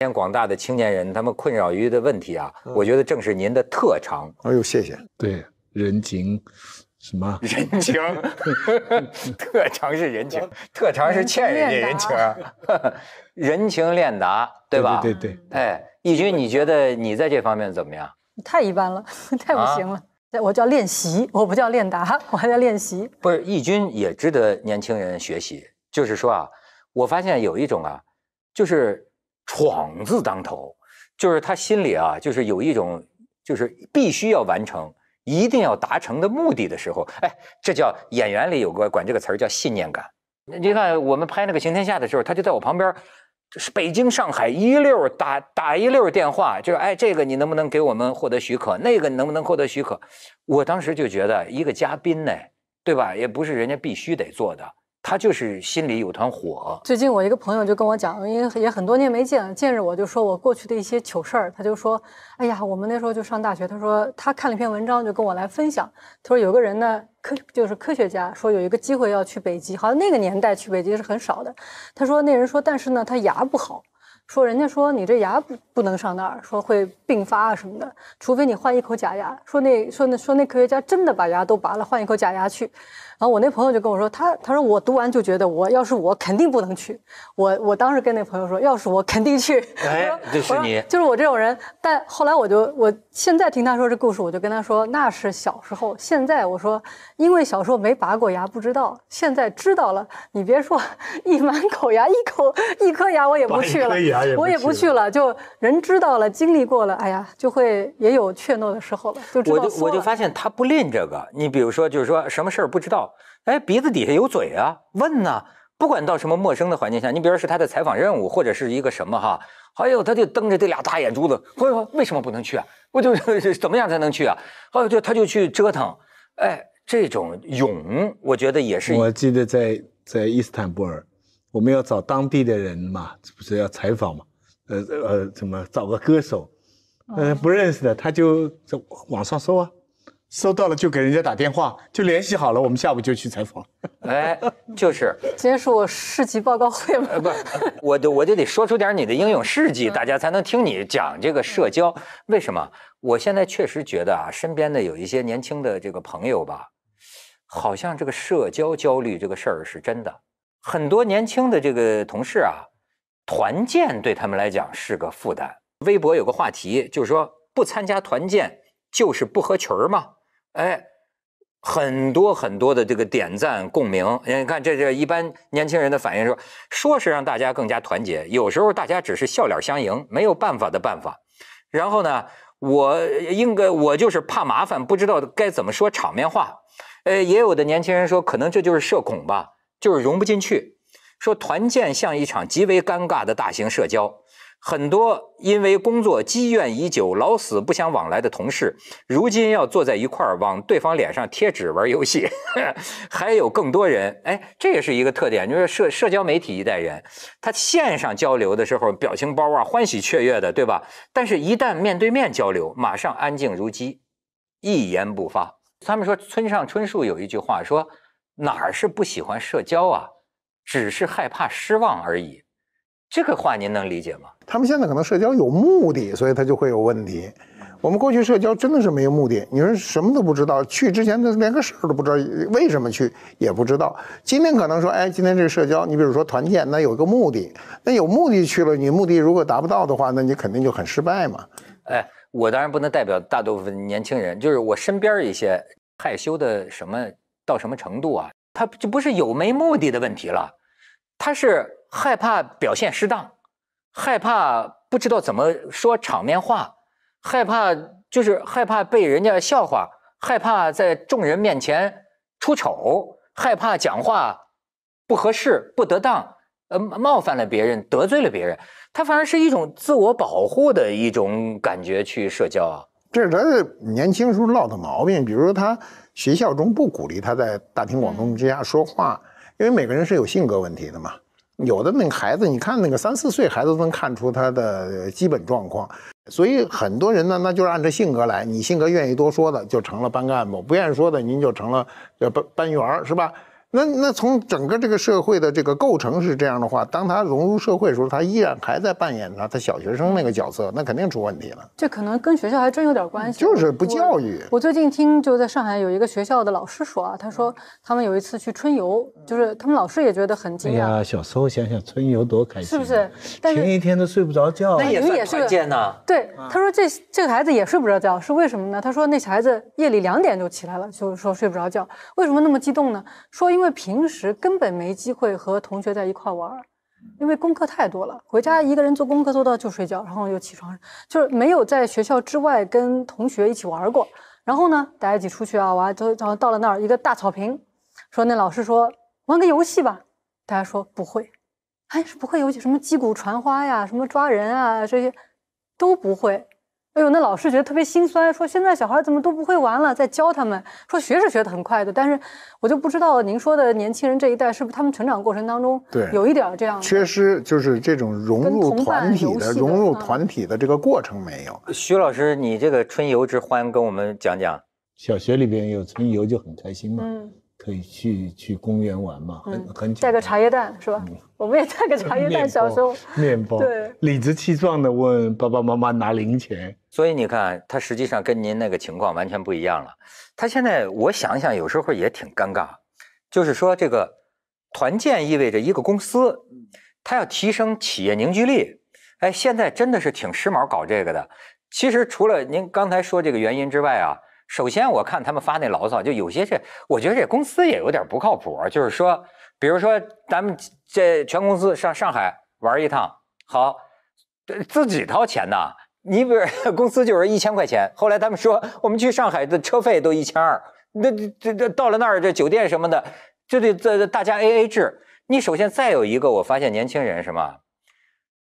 现广大的青年人，他们困扰于的问题啊，我觉得正是您的特长。哎呦，谢谢。对，人情，什么？人情，特长是人情，特长是欠人家人情。人情练达，对吧？对对。哎，义军，你觉得你在这方面怎么样？太一般了，太不行了。我叫练习，我不叫练达，我还在练习。不是，义军也值得年轻人学习。就是说啊，我发现有一种啊，就是。闯字当头，就是他心里啊，就是有一种，就是必须要完成，一定要达成的目的的时候，哎，这叫演员里有个管这个词儿叫信念感。你看我们拍那个《行天下》的时候，他就在我旁边，就是北京、上海一溜打打一溜电话，就是哎，这个你能不能给我们获得许可？那个你能不能获得许可？我当时就觉得一个嘉宾呢，对吧？也不是人家必须得做的。他就是心里有团火。最近我一个朋友就跟我讲，因为也很多年没见了，见着我就说我过去的一些糗事儿。他就说：“哎呀，我们那时候就上大学。”他说他看了一篇文章，就跟我来分享。他说有个人呢，科就是科学家，说有一个机会要去北极，好像那个年代去北极是很少的。他说那人说，但是呢，他牙不好，说人家说你这牙不不能上那儿，说会并发啊什么的，除非你换一口假牙。说那说那说那科学家真的把牙都拔了，换一口假牙去。然后我那朋友就跟我说，他他说我读完就觉得我要是我肯定不能去。我我当时跟那朋友说，要是我肯定去。哎，就是你，就是我这种人。但后来我就我现在听他说这故事，我就跟他说那是小时候。现在我说，因为小时候没拔过牙，不知道。现在知道了，你别说一满口牙，一口一颗牙我也不去了。我也不去了。就人知道了，经历过了，哎呀，就会也有怯懦的时候了。我就我就发现他不吝这个。你比如说，就是说什么事儿不知道。哎，鼻子底下有嘴啊，问呢，不管到什么陌生的环境下，你比如是他的采访任务，或者是一个什么哈，还有他就瞪着这俩大眼珠子，为什么不能去啊？我就 怎么样才能去啊？哦，就他就去折腾，哎，这种勇，我觉得也是。我记得在在伊斯坦布尔，我们要找当地的人嘛，不是要采访嘛？呃呃，怎么找个歌手？嗯，不认识的，他就在网上搜啊。搜到了就给人家打电话，就联系好了，我们下午就去采访。哎，就是今天是我市迹报告会嘛？不，我就我就得说出点你的英勇事迹，大家才能听你讲这个社交。为什么？我现在确实觉得啊，身边的有一些年轻的这个朋友吧，好像这个社交焦虑这个事儿是真的。很多年轻的这个同事啊，团建对他们来讲是个负担。微博有个话题，就是说不参加团建就是不合群儿嘛。哎，很多很多的这个点赞共鸣，你看这这一般年轻人的反应说，说是让大家更加团结，有时候大家只是笑脸相迎，没有办法的办法。然后呢，我应该我就是怕麻烦，不知道该怎么说场面话。哎，也有的年轻人说，可能这就是社恐吧，就是融不进去。说团建像一场极为尴尬的大型社交。很多因为工作积怨已久、老死不相往来的同事，如今要坐在一块儿往对方脸上贴纸玩游戏。还有更多人，哎，这也是一个特点，就是社社交媒体一代人，他线上交流的时候，表情包啊，欢喜雀跃的，对吧？但是一旦面对面交流，马上安静如鸡，一言不发。他们说，村上春树有一句话说：“哪儿是不喜欢社交啊，只是害怕失望而已。”这个话您能理解吗？他们现在可能社交有目的，所以他就会有问题。我们过去社交真的是没有目的，你说什么都不知道，去之前他连个事儿都不知道，为什么去也不知道。今天可能说，哎，今天这个社交，你比如说团建，那有个目的，那有目的去了，你目的如果达不到的话，那你肯定就很失败嘛。哎，我当然不能代表大部分年轻人，就是我身边一些害羞的什么到什么程度啊，他就不是有没目的的问题了，他是。害怕表现失当，害怕不知道怎么说场面话，害怕就是害怕被人家笑话，害怕在众人面前出丑，害怕讲话不合适、不得当，呃，冒犯了别人，得罪了别人，他反而是一种自我保护的一种感觉去社交啊。这是他年轻时候落的毛病，比如说他学校中不鼓励他在大庭广众之下说话，因为每个人是有性格问题的嘛。有的那个孩子，你看那个三四岁孩子都能看出他的基本状况，所以很多人呢，那就是按照性格来，你性格愿意多说的就成了班干部，不愿意说的您就成了要班班员是吧？那那从整个这个社会的这个构成是这样的话，当他融入社会的时候，他依然还在扮演他他小学生那个角色，那肯定出问题了。这可能跟学校还真有点关系，就是不教育。我最近听就在上海有一个学校的老师说啊，他说他们有一次去春游，就是他们老师也觉得很惊讶。小时候想想春游多开心，是不是？但前一天都睡不着觉，那也是关见呢。对，他说这这个孩子也睡不着觉，是为什么呢？他说那小孩子夜里两点就起来了，就是说睡不着觉。为什么那么激动呢？说。因为平时根本没机会和同学在一块玩因为功课太多了，回家一个人做功课做到就睡觉，然后又起床，就是没有在学校之外跟同学一起玩过。然后呢，大家一起出去啊玩，都然后到了那儿一个大草坪，说那老师说玩个游戏吧，大家说不会，还是不会游戏，什么击鼓传花呀，什么抓人啊这些都不会。哎呦，那老师觉得特别心酸，说现在小孩怎么都不会玩了，在教他们。说学是学得很快的，但是我就不知道您说的年轻人这一代是不是他们成长过程当中对有一点这样缺失，就是这种融入团体的融入团体的这个过程没有。徐老师，你这个春游之欢跟我们讲讲，小学里边有春游就很开心吗？嗯。可以去去公园玩嘛？很很带个茶叶蛋是吧？我们也带个茶叶蛋。小时候面包对，理直气壮的问爸爸妈妈拿零钱。所以你看，他实际上跟您那个情况完全不一样了。他现在我想想，有时候也挺尴尬，就是说这个团建意味着一个公司，他要提升企业凝聚力。哎，现在真的是挺时髦搞这个的。其实除了您刚才说这个原因之外啊。首先，我看他们发那牢骚，就有些这，我觉得这公司也有点不靠谱。就是说，比如说咱们这全公司上上海玩一趟，好，自己掏钱呐。你比如公司就是一千块钱，后来他们说我们去上海的车费都一千二，那这这到了那儿这酒店什么的就得在大家 A A 制。你首先再有一个，我发现年轻人是吗？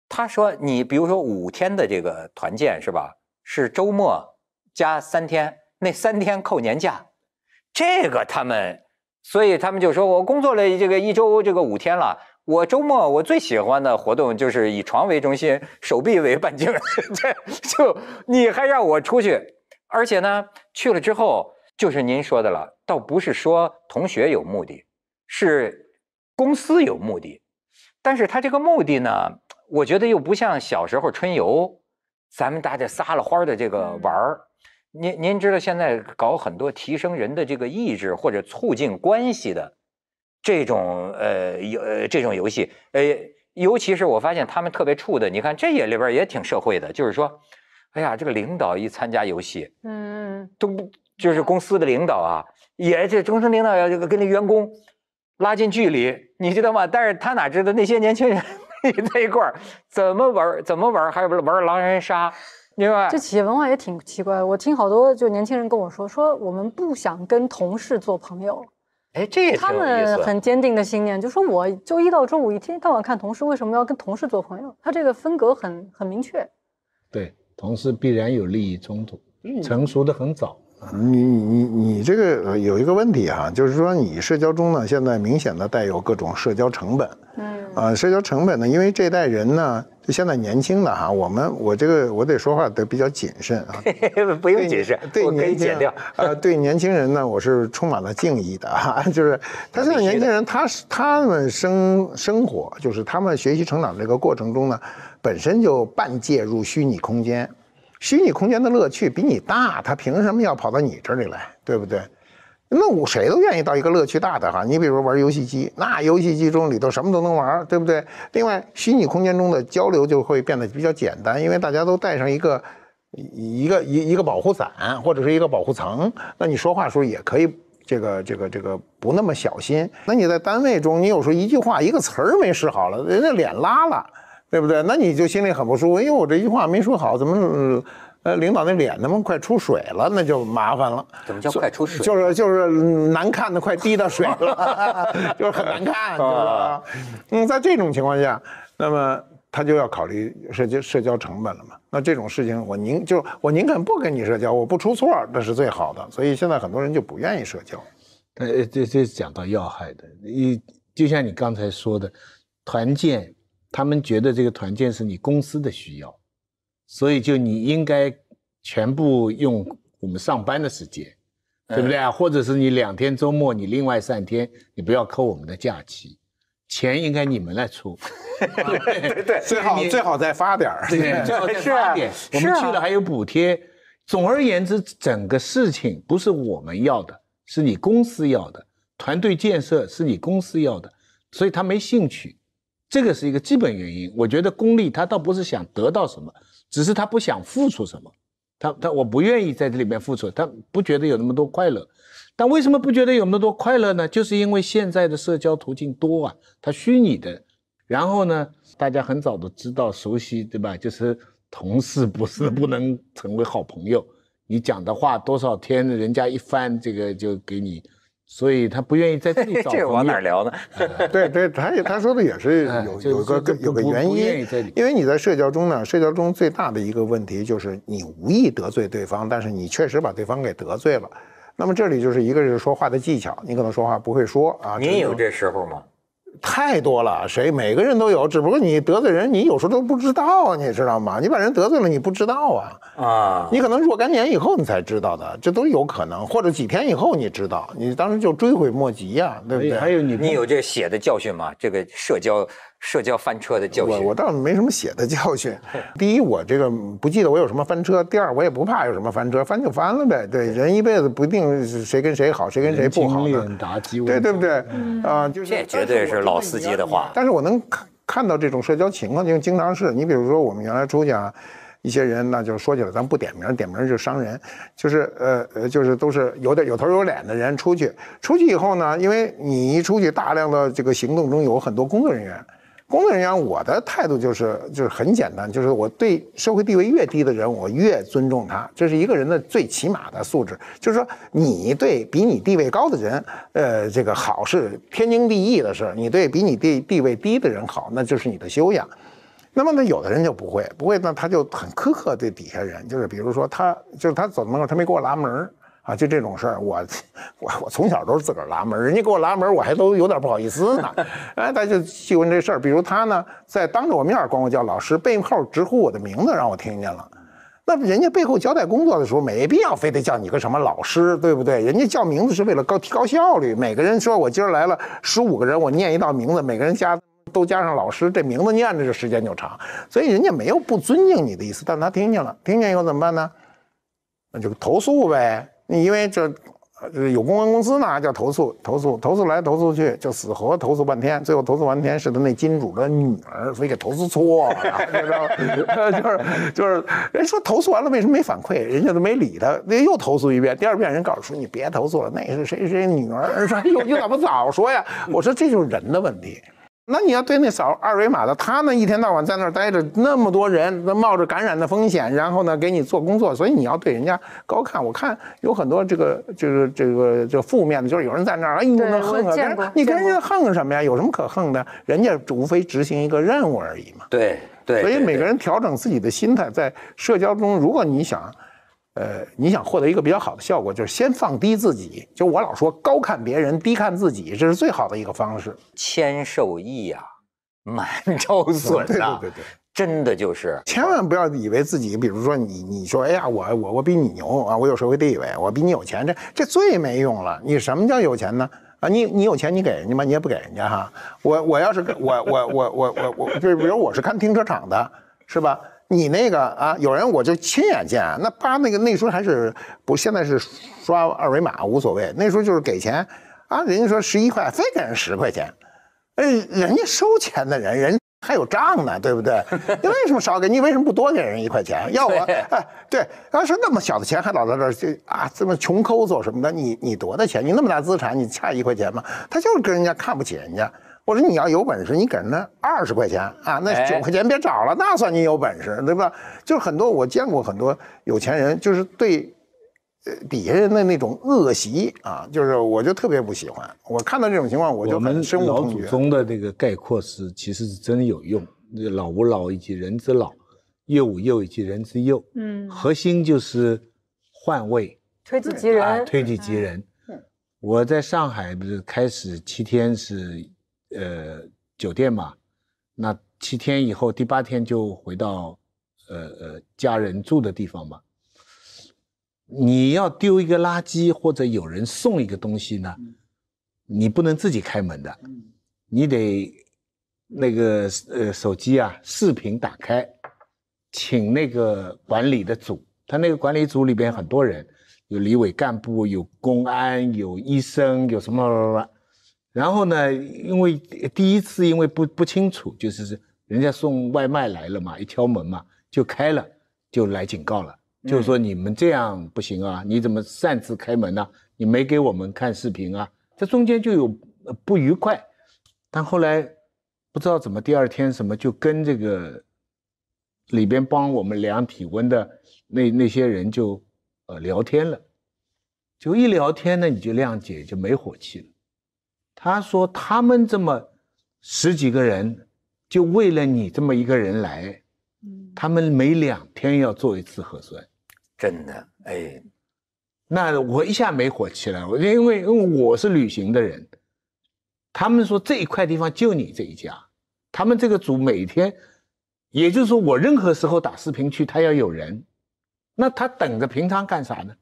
他说你比如说五天的这个团建是吧？是周末加三天。那三天扣年假，这个他们，所以他们就说：“我工作了这个一周，这个五天了。我周末我最喜欢的活动就是以床为中心，手臂为半径，这就你还让我出去，而且呢去了之后，就是您说的了，倒不是说同学有目的，是公司有目的，但是他这个目的呢，我觉得又不像小时候春游，咱们大家撒了欢的这个玩儿。”您您知道现在搞很多提升人的这个意志或者促进关系的这种呃游呃这种游戏，呃，尤其是我发现他们特别处的，你看这眼里边也挺社会的，就是说，哎呀，这个领导一参加游戏，嗯，都就是公司的领导啊，也这终身领导要跟那员工拉近距离，你知道吗？但是他哪知道那些年轻人那 那块怎么玩怎么玩，还玩狼人杀。另外，这企业文化也挺奇怪。我听好多就年轻人跟我说，说我们不想跟同事做朋友。哎，这也他们很坚定的信念，就说我周一到周五一天到晚看同事，为什么要跟同事做朋友？他这个分隔很很明确。对，同事必然有利益冲突，成熟的很早。你你你这个有一个问题哈，就是说你社交中呢，现在明显的带有各种社交成本。嗯啊，社交成本呢，因为这代人呢，就现在年轻的哈，我们我这个我得说话得比较谨慎啊。不用谨慎，对你可以减掉。呃，对年轻人呢，我是充满了敬意的哈，就是他现在年轻人，他他们生生活，就是他们学习成长这个过程中呢，本身就半介入虚拟空间。虚拟空间的乐趣比你大，他凭什么要跑到你这里来，对不对？那谁都愿意到一个乐趣大的哈。你比如玩游戏机，那游戏机中里头什么都能玩，对不对？另外，虚拟空间中的交流就会变得比较简单，因为大家都带上一个一个一一个保护伞或者是一个保护层，那你说话时候也可以这个这个这个不那么小心。那你在单位中，你有时候一句话一个词儿没使好了，人家脸拉了。对不对？那你就心里很不舒服，因为我这句话没说好，怎么呃，领导那脸他妈快出水了，那就麻烦了。怎么叫快出水？就是就是难看的快滴到水了，就是很难看，对吧？嗯，在这种情况下，那么他就要考虑社交社交成本了嘛。那这种事情我宁就我宁肯不跟你社交，我不出错，那是最好的。所以现在很多人就不愿意社交。呃，这这是讲到要害的。你就像你刚才说的，团建。他们觉得这个团建是你公司的需要，所以就你应该全部用我们上班的时间，对不对啊？或者是你两天周末，你另外三天，你不要扣我们的假期，钱应该你们来出。对对，最好最好再发点儿，最好再发点。我们去了还有补贴。总而言之，整个事情不是我们要的，是你公司要的，团队建设是你公司要的，所以他没兴趣。这个是一个基本原因，我觉得功利他倒不是想得到什么，只是他不想付出什么，他他我不愿意在这里面付出，他不觉得有那么多快乐，但为什么不觉得有那么多快乐呢？就是因为现在的社交途径多啊，它虚拟的，然后呢，大家很早都知道熟悉，对吧？就是同事不是不能成为好朋友，你讲的话多少天人家一翻这个就给你。所以他不愿意在 最找。这往哪聊呢？对对，他他说的也是有有个有个原因，因为你在社交中呢，社交中最大的一个问题就是你无意得罪对方，但是你确实把对方给得罪了。那么这里就是一个是说话的技巧，你可能说话不会说啊。您有这时候吗？太多了，谁每个人都有。只不过你得罪人，你有时候都不知道啊，你知道吗？你把人得罪了，你不知道啊，啊，你可能若干年以后你才知道的，这都有可能，或者几天以后你知道，你当时就追悔莫及呀，对不对？还有你，你有这血的教训吗？这个社交。社交翻车的教训，我我倒没什么写的教训。第一，我这个不记得我有什么翻车；第二，我也不怕有什么翻车，翻就翻了呗。对，人一辈子不一定谁跟谁好，谁跟谁不好呢？对对不对？啊，这绝对是老司机的话。但是我能看看到这种社交情况，就经常是，你比如说我们原来出去啊，一些人那就说起来，咱不点名，点名就伤人。就是呃呃，就是都是有点有头有脸的人出去，出去以后呢，因为你一出去，大量的这个行动中有很多工作人员。工作人员，我的态度就是就是很简单，就是我对社会地位越低的人，我越尊重他。这是一个人的最起码的素质。就是说，你对比你地位高的人，呃，这个好是天经地义的事你对比你地地位低的人好，那就是你的修养。那么，呢，有的人就不会，不会那他就很苛刻对底下人。就是比如说，他就是他走门口，他没给我拉门儿。啊，就这种事儿，我，我，我从小都是自个儿拉门，人家给我拉门，我还都有点不好意思呢。哎，他就细问这事儿，比如他呢，在当着我面管我叫老师，背后直呼我的名字，让我听见了。那人家背后交代工作的时候，没必要非得叫你个什么老师，对不对？人家叫名字是为了高提高效率，每个人说我今儿来了十五个人，我念一道名字，每个人加都加上老师，这名字念着这时间就长，所以人家没有不尊敬你的意思，但他听见了，听见以后怎么办呢？那就投诉呗。你因为这，有公关公司呢，叫投诉，投诉，投诉来投诉去，就死活投诉半天，最后投诉半天是他那金主的女儿，所以给投诉错了，你知道吗？就是就是，人说投诉完了，为什么没反馈？人家都没理他，那又投诉一遍，第二遍人告诉说你别投诉了，那是谁谁女儿，说哎呦你怎么早说呀？我说这就是人的问题。那你要对那扫二维码的，他们一天到晚在那儿待着，那么多人，那冒着感染的风险，然后呢给你做工作，所以你要对人家高看。我看有很多这个，这个这个，这负面的，就是有人在那儿，哎呦，那横，你跟人家横什么呀？有什么可横的？人家无非执行一个任务而已嘛。对对。所以每个人调整自己的心态，在社交中，如果你想。呃，你想获得一个比较好的效果，就是先放低自己。就我老说，高看别人，低看自己，这是最好的一个方式。谦受益啊，满招损啊，对对对，真的就是，千万不要以为自己，比如说你，你说，哎呀，我我我比你牛啊，我有社会地位，我比你有钱，这这最没用了。你什么叫有钱呢？啊，你你有钱你给人家，吗？你也不给人家哈。我我要是我我我我我我，就比如我是看停车场的，是吧？你那个啊，有人我就亲眼见，那扒那个那时候还是不现在是刷二维码无所谓，那时候就是给钱啊，人家说十一块，非给人十块钱，哎，人家收钱的人人还有账呢，对不对？你为什么少给你？为什么不多给人一块钱？要我哎，对，当时那么小的钱还老在这儿就啊这么穷抠搜什么的，你你多的钱，你那么大资产，你差一块钱吗？他就是跟人家看不起人家。我说你要有本事，你给人家二十块钱啊，那九块钱别找了，那算你有本事，对吧？就是很多我见过很多有钱人，就是对，呃，底下人的那种恶习啊，就是我就特别不喜欢。我看到这种情况，我就很深恶痛绝。我们老祖宗的这个概括是，其实是真有用。老吾老以及人之老，幼吾幼以及人之幼。嗯，核心就是换位，推己及人，推己及人。我在上海不是开始七天是。呃，酒店嘛，那七天以后，第八天就回到，呃呃，家人住的地方嘛。你要丢一个垃圾或者有人送一个东西呢，你不能自己开门的，你得那个呃手机啊视频打开，请那个管理的组，他那个管理组里边很多人，有李委干部，有公安，有医生，有什么。然后呢？因为第一次，因为不不清楚，就是人家送外卖来了嘛，一敲门嘛就开了，就来警告了，就说你们这样不行啊，你怎么擅自开门呢？你没给我们看视频啊？这中间就有不愉快。但后来不知道怎么，第二天什么就跟这个里边帮我们量体温的那那些人就呃聊天了，就一聊天呢，你就谅解，就没火气了。他说他们这么十几个人，就为了你这么一个人来，他们每两天要做一次核酸，真的哎，那我一下没火气了，因为因为我是旅行的人，他们说这一块地方就你这一家，他们这个组每天，也就是说我任何时候打视频去，他要有人，那他等着平常干啥呢？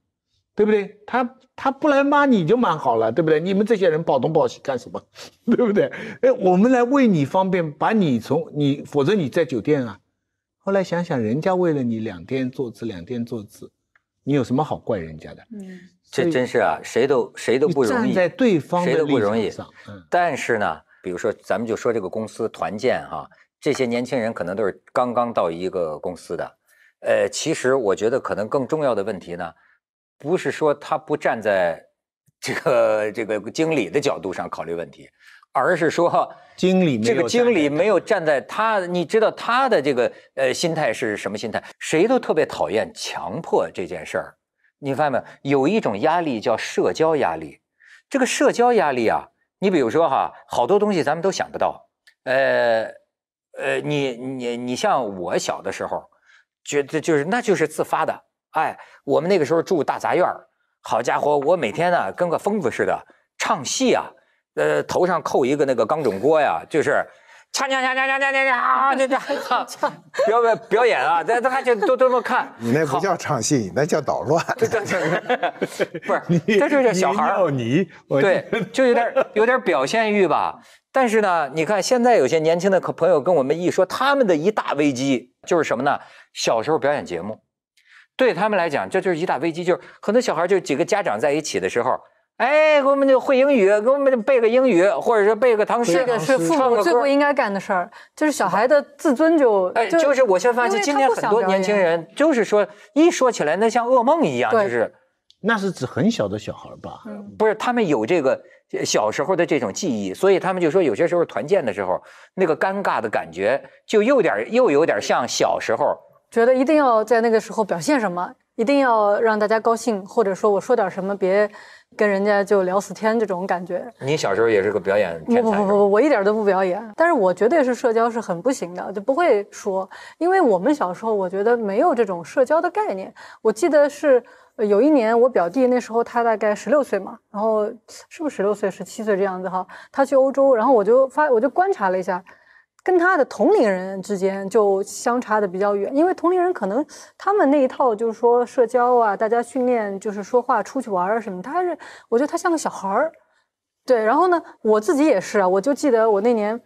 对不对？他他不来骂你就蛮好了，对不对？你们这些人抱东抱西干什么？对不对？哎，我们来为你方便，把你从你，否则你在酒店啊。后来想想，人家为了你两天坐姿，两天坐姿，你有什么好怪人家的？嗯，这真是啊，谁都谁都不容易，站在对方的不容易。嗯，但是呢，比如说咱们就说这个公司团建哈，这些年轻人可能都是刚刚到一个公司的。呃，其实我觉得可能更重要的问题呢。不是说他不站在这个这个经理的角度上考虑问题，而是说经理这个经理没有站在他，你知道他的这个呃心态是什么心态？谁都特别讨厌强迫这件事儿。你发现没有？有一种压力叫社交压力。这个社交压力啊，你比如说哈，好多东西咱们都想不到。呃呃，你你你像我小的时候，觉得就是那就是自发的。哎，我们那个时候住大杂院好家伙，我每天呢跟个疯子似的唱戏啊，呃，头上扣一个那个钢种锅呀，就是，唱唱唱唱唱唱唱唱唱唱，表表演啊，这这还就都这么看。你那不叫唱戏，那叫捣乱。对对对，不是，这就是小孩你。对，就有点有点表现欲吧。但是呢，你看现在有些年轻的朋友跟我们一说，他们的一大危机就是什么呢？小时候表演节目。对他们来讲，这就是一大危机，就是很多小孩，就是几个家长在一起的时候，哎，给我们就会英语，给我们背个英语，或者说背个唐诗，这个是父母最不应该干的事儿，就是小孩的自尊就哎，就是我先发现，今天很多年轻人就是说一说起来，那像噩梦一样，就是那是指很小的小孩吧？不是，他们有这个小时候的这种记忆，所以他们就说有些时候团建的时候，那个尴尬的感觉就又点又有点像小时候。觉得一定要在那个时候表现什么，一定要让大家高兴，或者说我说点什么，别跟人家就聊死天这种感觉。你小时候也是个表演天才？不不不不不，我一点都不表演，但是我绝对是社交是很不行的，就不会说，因为我们小时候我觉得没有这种社交的概念。我记得是有一年我表弟那时候他大概十六岁嘛，然后是不是十六岁十七岁这样子哈，他去欧洲，然后我就发我就观察了一下。跟他的同龄人之间就相差的比较远，因为同龄人可能他们那一套就是说社交啊，大家训练就是说话、出去玩啊什么，他还是我觉得他像个小孩儿，对。然后呢，我自己也是啊，我就记得我那年。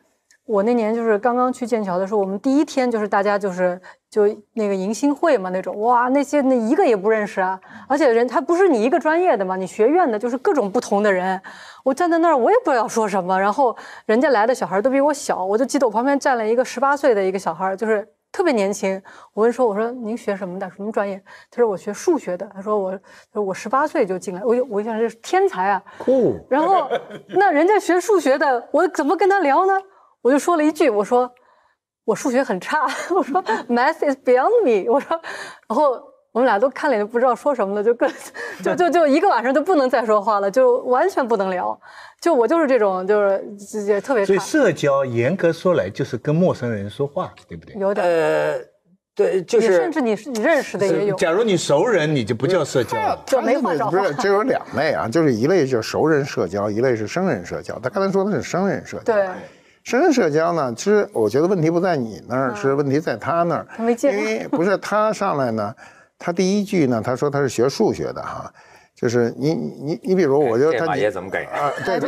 我那年就是刚刚去剑桥的时候，我们第一天就是大家就是就那个迎新会嘛那种，哇，那些那一个也不认识啊，而且人他不是你一个专业的嘛，你学院的就是各种不同的人。我站在那儿，我也不知道说什么。然后人家来的小孩都比我小，我就记得我旁边站了一个十八岁的一个小孩，就是特别年轻。我跟说我说您学什么的，什么专业？他说我学数学的。他说我他说我十八岁就进来，我我想这是天才啊。然后 那人家学数学的，我怎么跟他聊呢？我就说了一句，我说我数学很差，我说 Math is beyond me。我说，然后我们俩都看了，就不知道说什么了，就更就就就一个晚上就不能再说话了，就完全不能聊。就我就是这种，就是也特别。所以社交严格说来就是跟陌生人说话，对不对？有呃，对，就是甚至你认识的也有。假如你熟人，你就不叫社交了，就没话找话。不是，这有两类啊，就是一类就是熟人社交，一类是生人社交。他刚才说的是生人社交，对。深度社交呢，其实我觉得问题不在你那儿，是问题在他那儿。他没因为不是他上来呢，他第一句呢，他说他是学数学的哈，就是你你你，比如我觉得他。你，怎么给啊，对，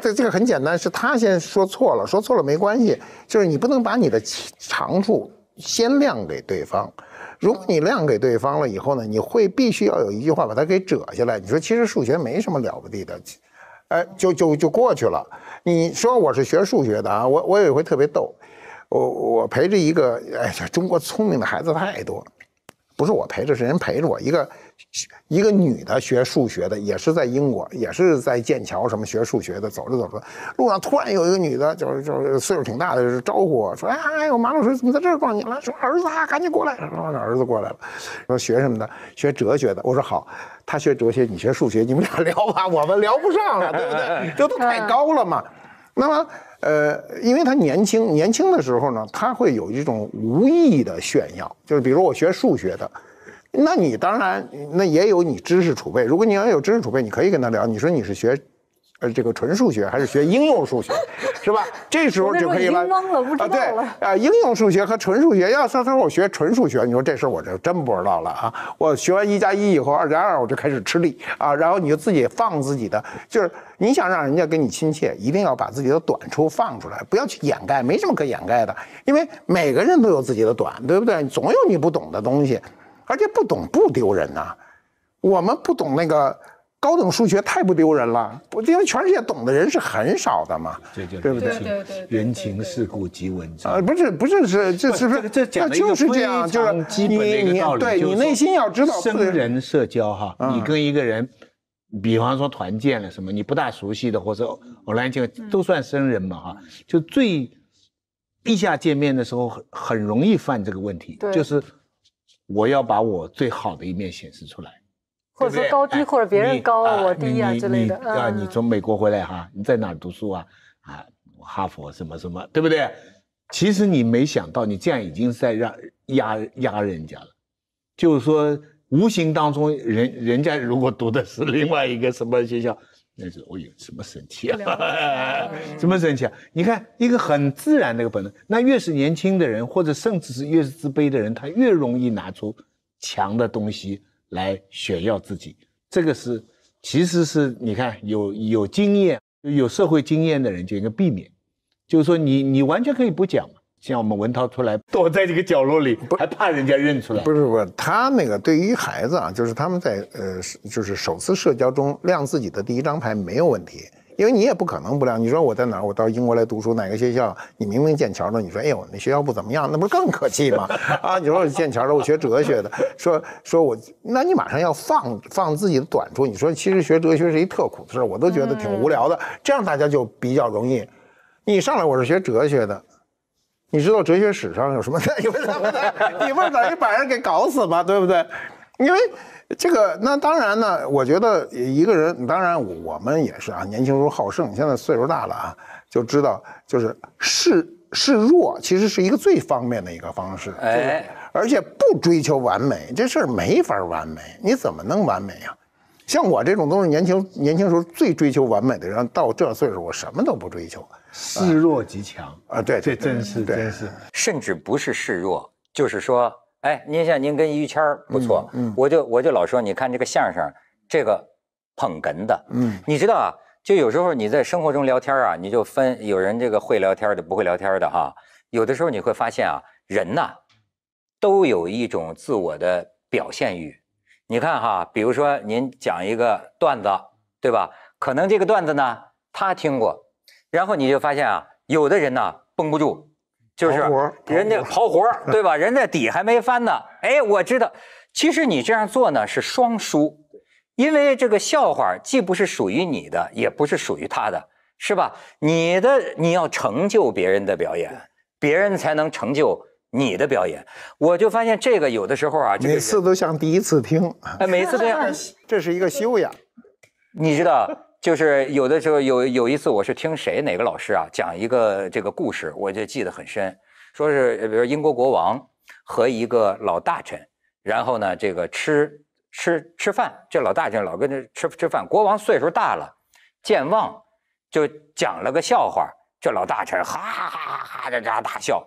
这这个很简单，是他先说错了，说错了没关系，就是你不能把你的长处先亮给对方。如果你亮给对方了以后呢，你会必须要有一句话把他给折下来。你说其实数学没什么了不地的，哎，就就就过去了。你说我是学数学的啊，我我有一回特别逗，我我陪着一个，哎，中国聪明的孩子太多了，不是我陪着，是人陪着我，一个一个女的学数学的，也是在英国，也是在剑桥什么学数学的，走着走着，路上突然有一个女的，就是就是岁数挺大的，就是招呼我说，哎哎，我马老师怎么在这儿撞你了？说儿子啊，赶紧过来，然后儿子过来了，说学什么的？学哲学的。我说好，他学哲学，你学数学，你们俩 聊吧，我们聊不上了，对不对？这都太高了嘛。那么，呃，因为他年轻，年轻的时候呢，他会有一种无意的炫耀，就是比如我学数学的，那你当然那也有你知识储备，如果你要有知识储备，你可以跟他聊，你说你是学，呃，这个纯数学还是学应用数学。是吧？这时候就可以了。啊，对啊，应用数学和纯数学。要说说我学纯数学，你说这事我就真不知道了啊。我学完一加一以后，二加二我就开始吃力啊。然后你就自己放自己的，就是你想让人家跟你亲切，一定要把自己的短处放出来，不要去掩盖，没什么可掩盖的，因为每个人都有自己的短，对不对？总有你不懂的东西，而且不懂不丢人呐。我们不懂那个。高等数学太不丢人了，因为全世界懂的人是很少的嘛，对不对？对对对。人情世故即文章。不是不是是这是不是？这讲的就是就是基本的一个道理，知道，生人社交哈，你跟一个人，比方说团建了什么，你不大熟悉的或者偶然见，都算生人嘛哈。就最一下见面的时候很很容易犯这个问题，就是我要把我最好的一面显示出来。或者说高低，或者别人高我低啊之类的啊。你从美国回来哈，你在哪儿读书啊？啊，哈佛什么什么，对不对？其实你没想到，你这样已经在让压压人家了。就是说，无形当中，人人家如果读的是另外一个什么学校，那是哦哟，什么神奇啊？什么神奇啊？你看，一个很自然的一个本能。那越是年轻的人，或者甚至是越是自卑的人，他越容易拿出强的东西。来炫耀自己，这个是，其实是你看有有经验，有社会经验的人就应该避免。就是说，你你完全可以不讲像我们文涛出来躲在这个角落里，还怕人家认出来？不是不是，他那个对于孩子啊，就是他们在呃，就是首次社交中亮自己的第一张牌没有问题。因为你也不可能不亮。你说我在哪儿？我到英国来读书，哪个学校？你明明剑桥的。你说，哎呦，那学校不怎么样，那不是更可气吗？啊，你说我剑桥的，我学哲学的，说说我，那你马上要放放自己的短处。你说，其实学哲学是一特苦的事儿，我都觉得挺无聊的。这样大家就比较容易。你上来，我是学哲学的，你知道哲学史上有什么的？有什么你不是等于把人给搞死吗？对不对？因为。这个那当然呢，我觉得一个人当然我们也是啊，年轻时候好胜，现在岁数大了啊，就知道就是示示弱，其实是一个最方便的一个方式。哎，而且不追求完美，这事儿没法完美，你怎么能完美啊？像我这种都是年轻年轻时候最追求完美的人，到这岁数，我什么都不追求，示弱极强啊，对，这真是真是，甚至不是示弱，就是说。哎，您像您跟于谦不错，我就我就老说，你看这个相声，这个捧哏的，嗯，你知道啊，就有时候你在生活中聊天啊，你就分有人这个会聊天的，不会聊天的哈。有的时候你会发现啊，人呐，都有一种自我的表现欲。你看哈，比如说您讲一个段子，对吧？可能这个段子呢，他听过，然后你就发现啊，有的人呢绷不住。就是人家刨活 对吧？人家底还没翻呢。哎，我知道，其实你这样做呢是双输，因为这个笑话既不是属于你的，也不是属于他的，是吧？你的你要成就别人的表演，别人才能成就你的表演。我就发现这个有的时候啊，每次都像第一次听，哎，每次都，这是一个修养，你知道。就是有的时候有有一次我是听谁哪个老师啊讲一个这个故事，我就记得很深。说是比如英国国王和一个老大臣，然后呢这个吃吃吃饭，这老大臣老跟着吃吃饭。国王岁数大了，健忘，就讲了个笑话，这老大臣哈哈哈哈哈哈大笑。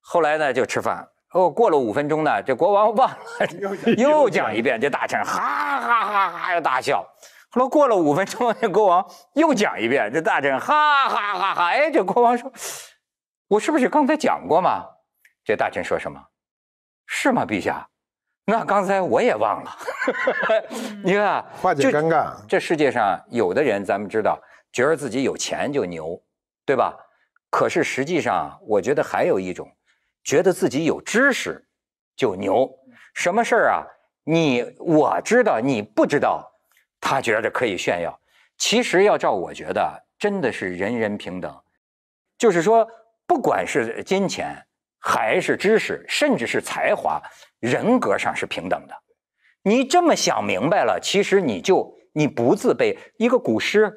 后来呢就吃饭，哦过了五分钟呢，这国王忘了，又讲一遍，这大臣哈哈哈哈哈哈大笑。后来过了五分钟，这 国王又讲一遍。这大臣哈哈哈哈！哎，这国王说：‘我是不是刚才讲过嘛？’这大臣说什么？是吗，陛下？那刚才我也忘了。你看，化解尴尬。这世界上有的人，咱们知道，觉得自己有钱就牛，对吧？可是实际上，我觉得还有一种，觉得自己有知识就牛。什么事儿啊？你我知道，你不知道。”他觉得可以炫耀，其实要照我觉得，真的是人人平等，就是说，不管是金钱，还是知识，甚至是才华，人格上是平等的。你这么想明白了，其实你就你不自卑。一个古诗，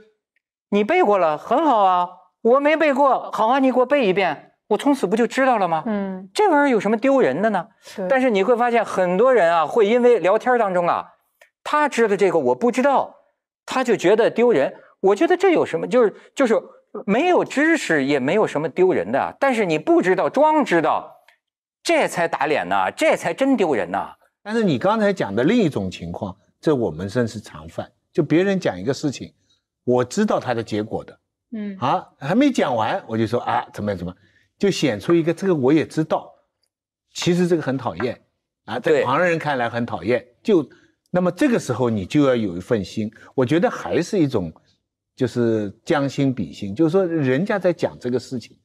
你背过了很好啊，我没背过，好啊，你给我背一遍，我从此不就知道了吗？嗯，这玩意儿有什么丢人的呢？但是你会发现，很多人啊，会因为聊天当中啊。他知道这个我不知道，他就觉得丢人。我觉得这有什么？就是就是没有知识也没有什么丢人的。但是你不知道装知道，这才打脸呢，这才真丢人呢。但是你刚才讲的另一种情况，这我们真是常犯。就别人讲一个事情，我知道他的结果的，嗯啊，还没讲完我就说啊怎么样怎么，就显出一个这个我也知道。其实这个很讨厌啊，在旁人看来很讨厌，就。那么这个时候你就要有一份心，我觉得还是一种，就是将心比心，就是说人家在讲这个事情，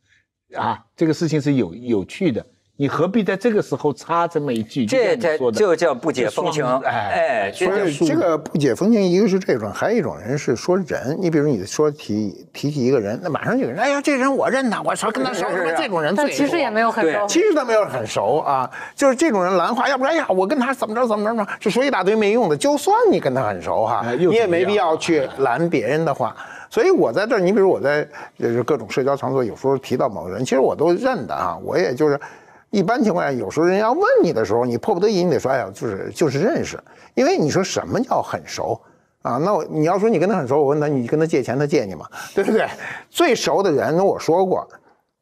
啊，这个事情是有有趣的。你何必在这个时候插这么一句？这这就叫不解风情，哎哎，所以这个不解风情，一个是这种，还有一种人是说人。你比如你说提提起一个人，那马上就哎呀，这人我认得，我说跟他熟，这种人最其实也没有很熟，其实他没有很熟啊，就是这种人拦话，要不然哎呀，我跟他怎么着怎么着嘛，就说一大堆没用的。就算你跟他很熟哈，你也没必要去拦别人的话。所以我在这儿，你比如我在各种社交场所，有时候提到某个人，其实我都认得啊，我也就是。一般情况下，有时候人家问你的时候，你迫不得已，你得说哎呀，就是就是认识，因为你说什么叫很熟啊？那你要说你跟他很熟，我问他，你跟他借钱，他借你吗？对不对，最熟的人跟我说过。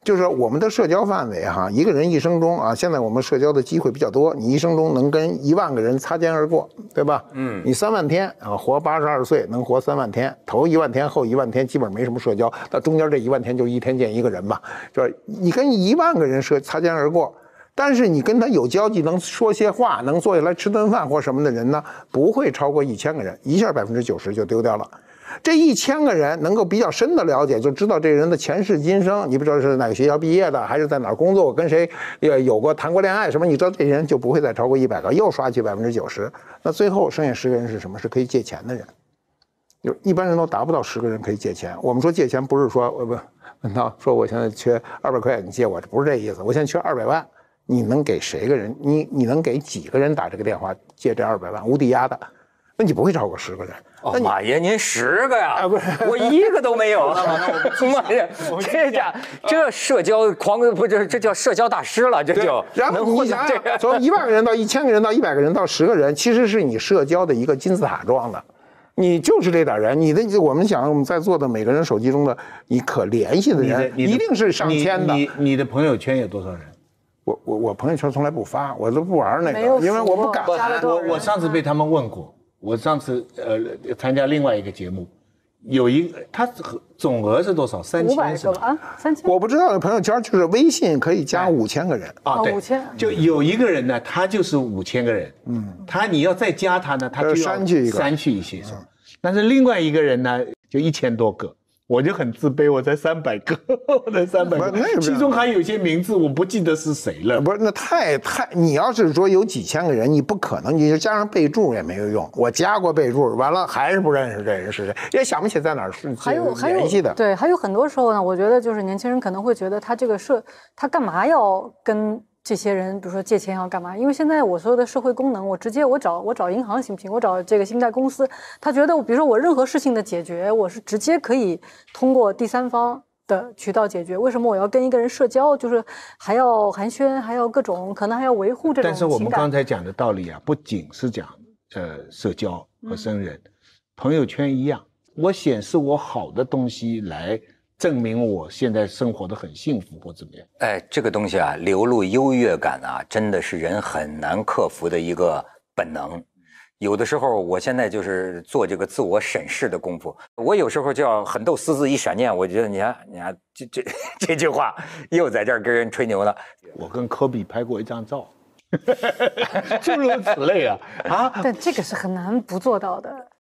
就是我们的社交范围哈，一个人一生中啊，现在我们社交的机会比较多。你一生中能跟一万个人擦肩而过，对吧？嗯，你三万天啊，活八十二岁能活三万天，头一万天后一万天基本没什么社交，到中间这一万天就一天见一个人吧，就是你跟一万个人社擦肩而过。但是你跟他有交际、能说些话、能坐下来吃顿饭或什么的人呢，不会超过一千个人，一下百分之九十就丢掉了。这一千个人能够比较深的了解，就知道这人的前世今生。你不知道是哪个学校毕业的，还是在哪儿工作，跟谁也有过谈过恋爱什么？你知道这人就不会再超过一百个，又刷去百分之九十，那最后剩下十个人是什么？是可以借钱的人，就一般人都达不到十个人可以借钱。我们说借钱不是说我不问他，说我现在缺二百块钱你借我，这不是这意思。我现在缺二百万，你能给谁个人？你你能给几个人打这个电话借这二百万无抵押的？那你不会超过十个人？哦，马爷，您十个呀？啊、不是，我一个都没有。妈呀，这家这社交狂，不这这叫社交大师了，这就。然后你想，从一万个人到一千个人，到一百个人，到十个人，其实是你社交的一个金字塔状的。你就是这点人，你的我们想我们在座的每个人手机中的你可联系的人一定是上千的。你你的朋友圈有多少人？我我我朋友圈从来不发，我都不玩那个，因为我不敢。我我上次被他们问过。我上次呃参加另外一个节目，有一个他总额是多少？三千是吧？啊，三千。我不知道，朋友圈就是微信可以加五千个人啊，对，就有一个人呢，他就是五千个人，嗯，他你要再加他呢，他就要删去一删去一些，但是另外一个人呢，就一千多个。我就很自卑，我才三百个，我才三百个，其中还有些名字我不记得是谁了。不是，那太太，你要是说有几千个人，你不可能，你就加上备注也没有用。我加过备注，完了还是不认识这人是谁，也想不起在哪儿是。还有还有联系的，对，还有很多时候呢，我觉得就是年轻人可能会觉得他这个社，他干嘛要跟。这些人，比如说借钱要干嘛？因为现在我所有的社会功能，我直接我找我找银行行不行？我找这个信贷公司，他觉得，比如说我任何事情的解决，我是直接可以通过第三方的渠道解决。为什么我要跟一个人社交？就是还要寒暄，还要各种，可能还要维护这种。但是我们刚才讲的道理啊，不仅是讲呃社交和生人，朋友圈一样，我显示我好的东西来。证明我现在生活的很幸福，或怎么样？哎，这个东西啊，流露优越感啊，真的是人很难克服的一个本能。有的时候，我现在就是做这个自我审视的功夫。我有时候就要很逗，私自一闪念，我觉得你看，你看，这这 这句话又在这儿跟人吹牛了。我跟科比拍过一张照，诸如此类啊啊！但这个是很难不做到的。